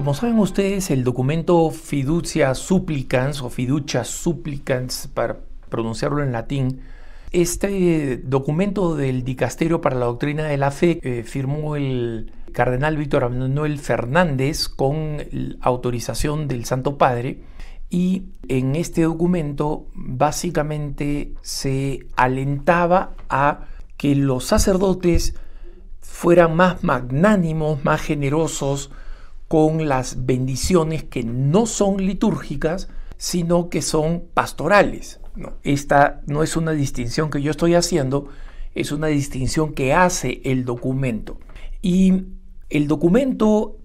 Como saben ustedes, el documento Fiducia Supplicans o Fiducia Supplicans, para pronunciarlo en latín, este documento del Dicasterio para la Doctrina de la Fe eh, firmó el cardenal Víctor Manuel Fernández con autorización del Santo Padre y en este documento básicamente se alentaba a que los sacerdotes fueran más magnánimos, más generosos, con las bendiciones que no son litúrgicas, sino que son pastorales. No, esta no es una distinción que yo estoy haciendo, es una distinción que hace el documento. Y el documento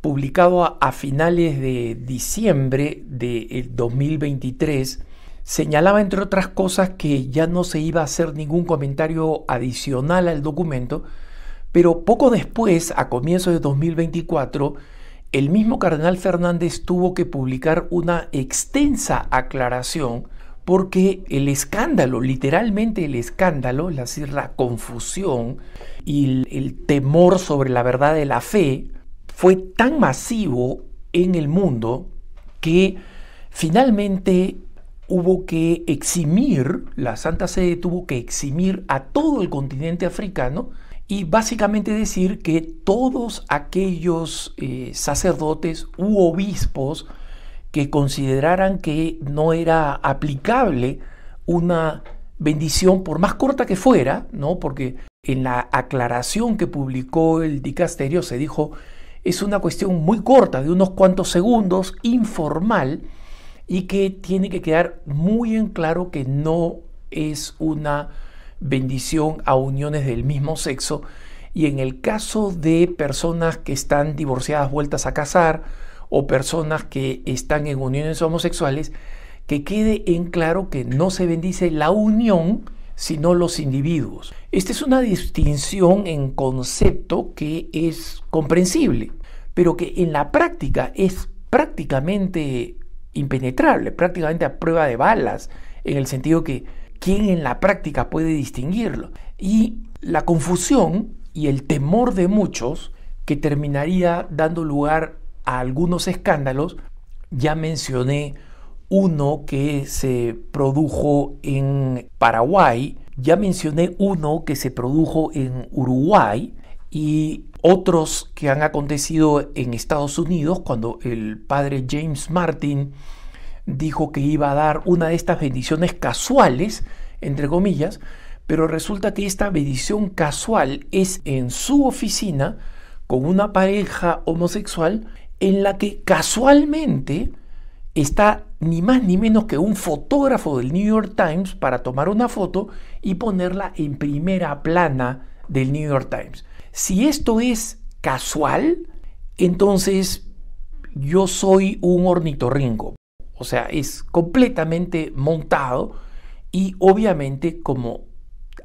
publicado a, finales de diciembre de 2023 eh, señalaba, entre otras cosas, que ya no se iba a hacer ningún comentario adicional al documento, pero poco después, a comienzos de 2024, el mismo cardenal Fernández tuvo que publicar una extensa aclaración porque el escándalo, literalmente el escándalo, es decir, la confusión y el, el, temor sobre la verdad de la fe fue tan masivo en el mundo que finalmente hubo que eximir, la Santa Sede tuvo que eximir a todo el continente africano y básicamente decir que todos aquellos eh, sacerdotes u obispos que consideraran que no era aplicable una bendición, por más corta que fuera, ¿no? porque en la aclaración que publicó el dicasterio se dijo es una cuestión muy corta, de unos cuantos segundos, informal, y que tiene que quedar muy en claro que no es una bendición a uniones del mismo sexo. Y en el caso de personas que están divorciadas, vueltas a casar, o personas que están en uniones homosexuales, que quede en claro que no se bendice la unión, sino los individuos. Esta es una distinción en concepto que es comprensible, pero que en la práctica es prácticamente impenetrable, prácticamente a prueba de balas, en el sentido que ¿Quién en la práctica puede distinguirlo? Y la confusión y el temor de muchos que terminaría dando lugar a algunos escándalos, ya mencioné uno que se produjo en Paraguay, ya mencioné uno que se produjo en Uruguay y otros que han acontecido en Estados Unidos cuando el padre James Martin dijo que iba a dar una de estas bendiciones casuales, entre comillas, pero resulta que esta bendición casual es en su oficina con una pareja homosexual en la que casualmente está ni más ni menos que un fotógrafo del New York Times para tomar una foto y ponerla en primera plana del New York Times. Si esto es casual, entonces yo soy un ornitorrinco. O sea, es completamente montado y obviamente como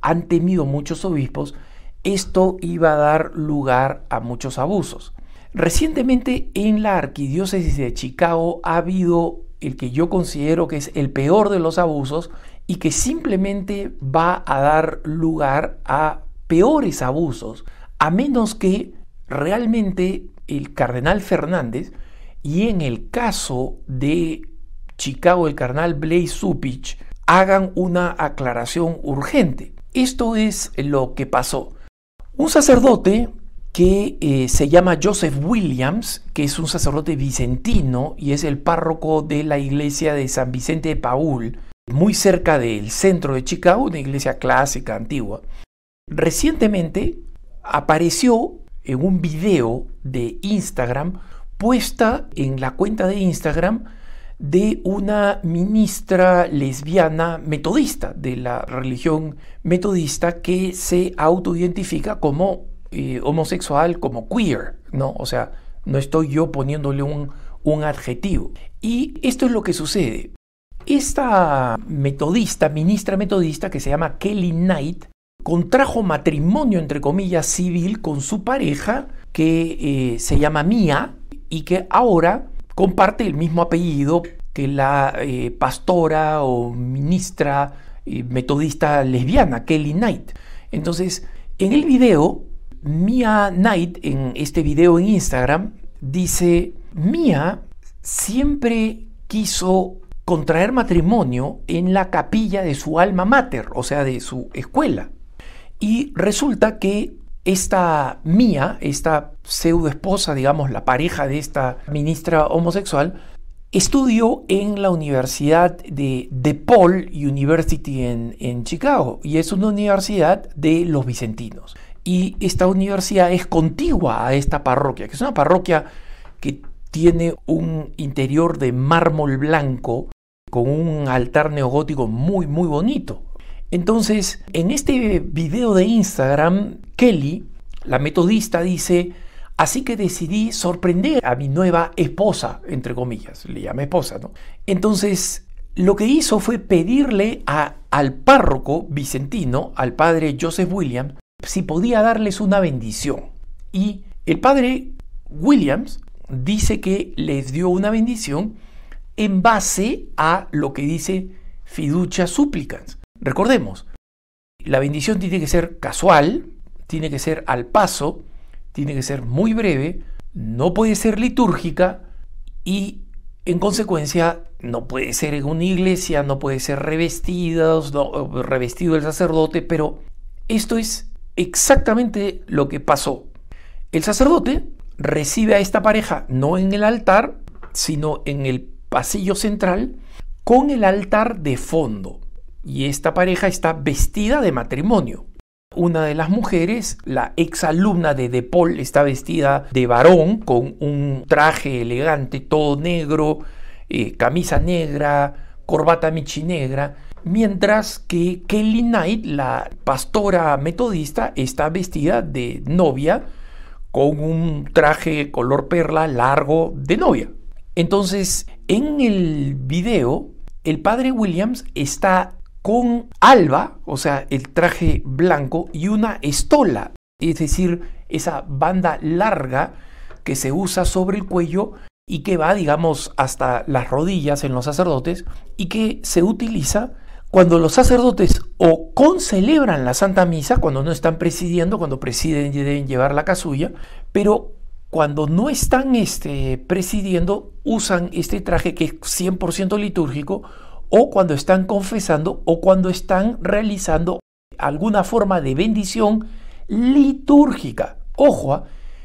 han temido muchos obispos, esto iba a dar lugar a muchos abusos. Recientemente en la arquidiócesis de Chicago ha habido el que yo considero que es el peor de los abusos y que simplemente va a dar lugar a peores abusos, a menos que realmente el cardenal Fernández y en el caso de Chicago, el carnal Blaise Supich, hagan una aclaración urgente. Esto es lo que pasó. Un sacerdote que eh, se llama Joseph Williams, que es un sacerdote vicentino y es el párroco de la iglesia de San Vicente de Paul, muy cerca del centro de Chicago, una iglesia clásica antigua. Recientemente apareció en un video de Instagram puesta en la cuenta de Instagram de una ministra lesbiana metodista de la religión metodista que se autoidentifica como eh, homosexual, como queer, ¿no? O sea, no estoy yo poniéndole un, un adjetivo. Y esto es lo que sucede. Esta metodista, ministra metodista que se llama Kelly Knight, contrajo matrimonio, entre comillas, civil con su pareja que eh, se llama Mia y que ahora comparte el mismo apellido que la eh, pastora o ministra eh, metodista lesbiana, Kelly Knight. Entonces, en el video, Mia Knight, en este video en Instagram, dice, Mia siempre quiso contraer matrimonio en la capilla de su alma mater, o sea, de su escuela. Y resulta que esta mía, esta pseudo esposa, digamos, la pareja de esta ministra homosexual, estudió en la Universidad de DePaul University en, en Chicago y es una universidad de los vicentinos. Y esta universidad es contigua a esta parroquia, que es una parroquia que tiene un interior de mármol blanco con un altar neogótico muy, muy bonito. Entonces, en este video de Instagram, Kelly, la metodista, dice, así que decidí sorprender a mi nueva esposa, entre comillas, le llama esposa, ¿no? Entonces, lo que hizo fue pedirle al párroco vicentino, al padre Joseph Williams, si podía darles una bendición. Y el padre Williams dice que les dio una bendición en base a lo que dice fiducia supplicans, Recordemos, la bendición tiene que ser casual, tiene que ser al paso, tiene que ser muy breve, no puede ser litúrgica y en consecuencia no puede ser en una iglesia, no puede ser revestidos, eh, revestido el sacerdote, pero esto es exactamente lo que pasó. El sacerdote recibe a esta pareja no en el altar, sino en el pasillo central, con el altar de fondo y esta pareja está vestida de matrimonio. Una de las mujeres, la exalumna de De Paul, está vestida de varón con un traje elegante, todo negro, eh, camisa negra, corbata michi negra. mientras que Kelly Knight, la pastora metodista, está vestida de novia con un traje color perla largo de novia. Entonces, en el video, el padre Williams está con alba, o sea, el traje blanco, y una estola, es decir, esa banda larga que se usa sobre el cuello y que va, digamos, hasta las rodillas en los sacerdotes y que se utiliza cuando los sacerdotes o concelebran la Santa Misa, cuando no están presidiendo, cuando presiden deben llevar la casulla, pero cuando no están este, presidiendo usan este traje que es 100% litúrgico o cuando están confesando o cuando están realizando alguna forma de bendición litúrgica. Ojo, ¿ah?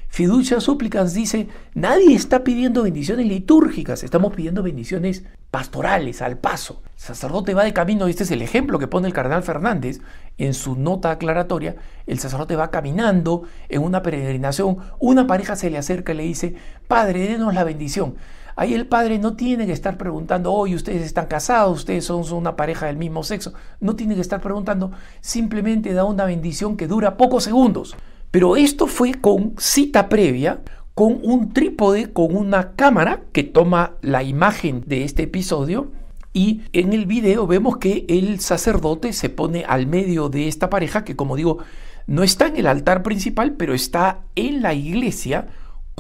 fiducia súplicas dice, nadie está pidiendo bendiciones litúrgicas, estamos pidiendo bendiciones pastorales, al paso. El sacerdote va de camino, este es el ejemplo que pone el cardenal Fernández en su nota aclaratoria, el sacerdote va caminando en una peregrinación, una pareja se le acerca y le dice, Padre, denos la bendición. Ahí el padre no tiene que estar preguntando, hoy ustedes están casados, ustedes son, son una pareja del mismo sexo. No tiene que estar preguntando, simplemente da una bendición que dura pocos segundos. Pero esto fue con cita previa, con un trípode, con una cámara que toma la imagen de este episodio. Y en el video vemos que el sacerdote se pone al medio de esta pareja que, como digo, no está en el altar principal, pero está en la iglesia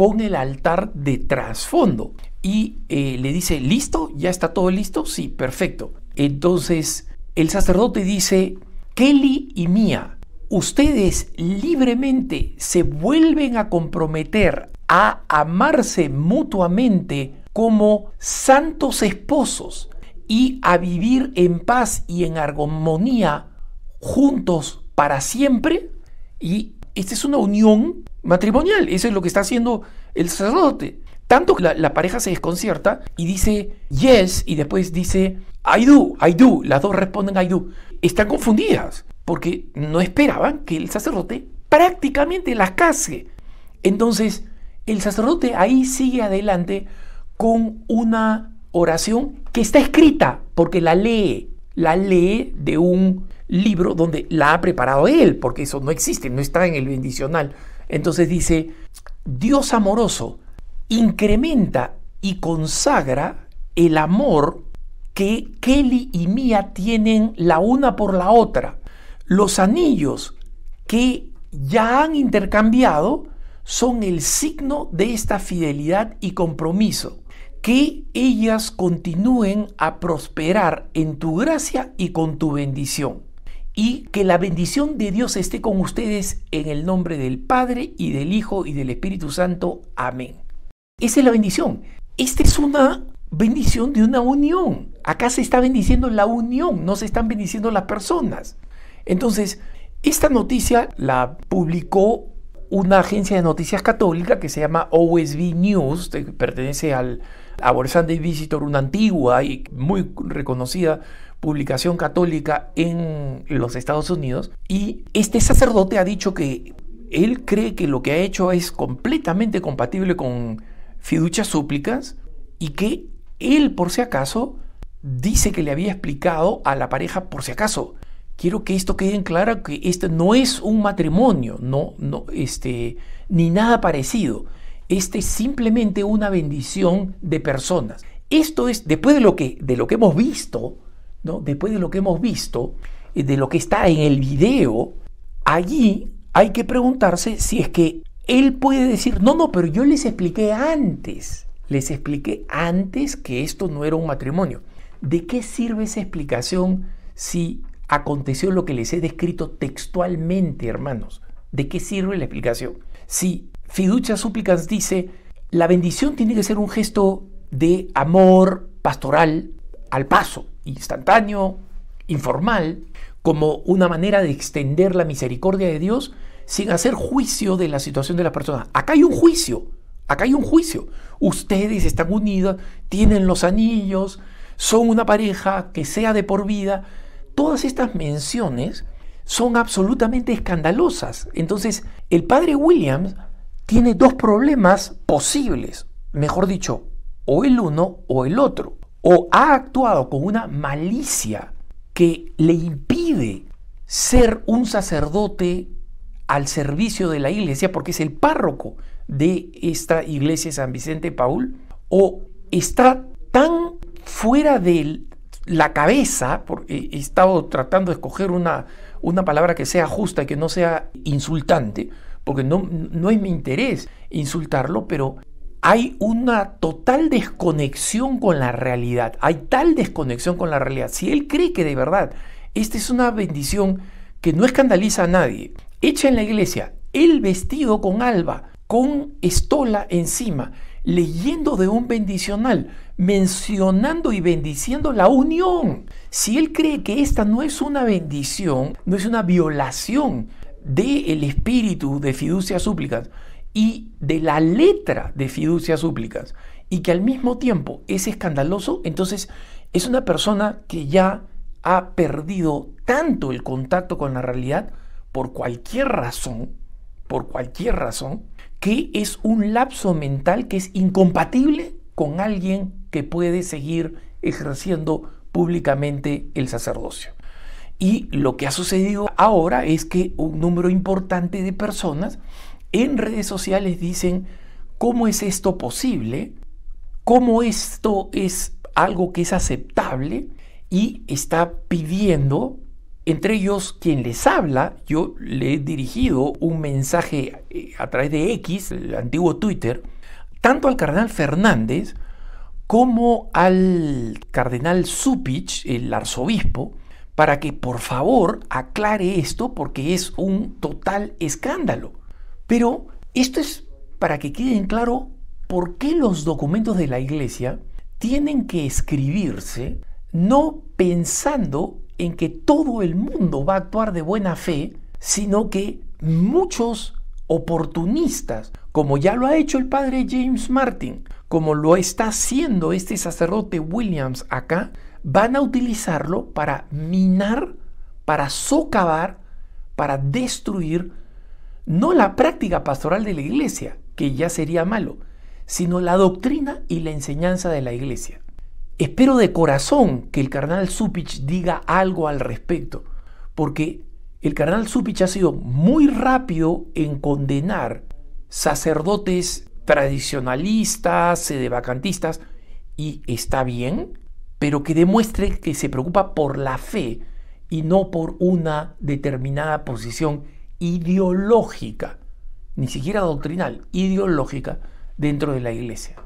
con el altar de trasfondo. Y eh, le dice, ¿listo? ¿Ya está todo listo? Sí, perfecto. Entonces el sacerdote dice, Kelly y Mía, ustedes libremente se vuelven a comprometer a amarse mutuamente como santos esposos y a vivir en paz y en armonía juntos para siempre. Y esta es una unión matrimonial, eso es lo que está haciendo el sacerdote. Tanto que la, pareja se desconcierta y dice yes y después dice I do, I do. Las dos responden I do. Están confundidas porque no esperaban que el sacerdote prácticamente las case. Entonces, el sacerdote ahí sigue adelante con una oración que está escrita porque la lee la lee de un libro donde la ha preparado él, porque eso no existe, no está en el bendicional. Entonces dice, Dios amoroso incrementa y consagra el amor que Kelly y Mía tienen la una por la otra. Los anillos que ya han intercambiado son el signo de esta fidelidad y compromiso que ellas continúen a prosperar en tu gracia y con tu bendición. Y que la bendición de Dios esté con ustedes en el nombre del Padre y del Hijo y del Espíritu Santo. Amén. Esa es la bendición. Esta es una bendición de una unión. Acá se está bendiciendo la unión, no se están bendiciendo las personas. Entonces, esta noticia la publicó una agencia de noticias católica que se llama OSB News, que pertenece al a Visitor, una antigua y muy reconocida publicación católica en los Estados Unidos. Y este sacerdote ha dicho que él cree que lo que ha hecho es completamente compatible con fiducias súplicas y que él, por si acaso, dice que le había explicado a la pareja, por si acaso, quiero que esto quede en claro, que este no es un matrimonio, no, no, este, ni nada parecido. Este es simplemente una bendición de personas. Esto es, después de lo que, de lo que hemos visto, ¿no? después de lo que hemos visto, eh, de lo que está en el video, allí hay que preguntarse si es que él puede decir, no, no, pero yo les expliqué antes, les expliqué antes que esto no era un matrimonio. ¿De qué sirve esa explicación si aconteció lo que les he descrito textualmente, hermanos. ¿De qué sirve la explicación? Si Fiducia Súplicas dice, la bendición tiene que ser un gesto de amor pastoral al paso, instantáneo, informal, como una manera de extender la misericordia de Dios sin hacer juicio de la situación de las persona. Acá hay un juicio, acá hay un juicio. Ustedes están unidos, tienen los anillos, son una pareja que sea de por vida, todas estas menciones son absolutamente escandalosas. Entonces, el padre Williams tiene dos problemas posibles, mejor dicho, o el uno o el otro. O ha actuado con una malicia que le impide ser un sacerdote al servicio de la iglesia, porque es el párroco de esta iglesia San Vicente Paul, o está tan fuera del la cabeza, porque he estado tratando de escoger una, palabra que sea justa y que no sea insultante, porque no, no es mi interés insultarlo, pero hay una total desconexión con la realidad, hay tal desconexión con la realidad. Si él cree que de verdad esta es una bendición que no escandaliza a nadie, hecha en la iglesia, el vestido con alba, con estola encima, leyendo de un bendicional, mencionando y bendiciendo la unión. Si él cree que esta no es una bendición, no es una violación del espíritu de fiducia súplicas y de la letra de fiducia súplicas, y que al mismo tiempo es escandaloso, entonces es una persona que ya ha perdido tanto el contacto con la realidad por cualquier razón, por cualquier razón, que es un lapso mental que es incompatible con alguien que puede seguir ejerciendo públicamente el sacerdocio. Y lo que ha sucedido ahora es que un número importante de personas en redes sociales dicen, ¿cómo es esto posible? ¿Cómo esto es algo que es aceptable? Y está pidiendo entre ellos, quien les habla, yo le he dirigido un mensaje eh, a través de X, el antiguo Twitter, tanto al cardenal Fernández como al cardenal Supich, el arzobispo, para que por favor aclare esto porque es un total escándalo. Pero esto es para que quede en claro por qué los documentos de la Iglesia tienen que escribirse no pensando en que todo el mundo va a actuar de buena fe, sino que muchos oportunistas, como ya lo ha hecho el padre James Martin, como lo está haciendo este sacerdote Williams acá, van a utilizarlo para minar, para socavar, para destruir no la práctica pastoral de la iglesia, que ya sería malo, sino la doctrina y la enseñanza de la iglesia. Espero de corazón que el carnal Supich diga algo al respecto, porque el carnal Supich ha sido muy rápido en condenar sacerdotes tradicionalistas, sedevacantistas, y está bien, pero que demuestre que se preocupa por la fe y no por una determinada posición ideológica, ni siquiera doctrinal, ideológica dentro de la iglesia.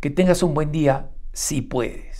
Que tengas un buen día Sí puede.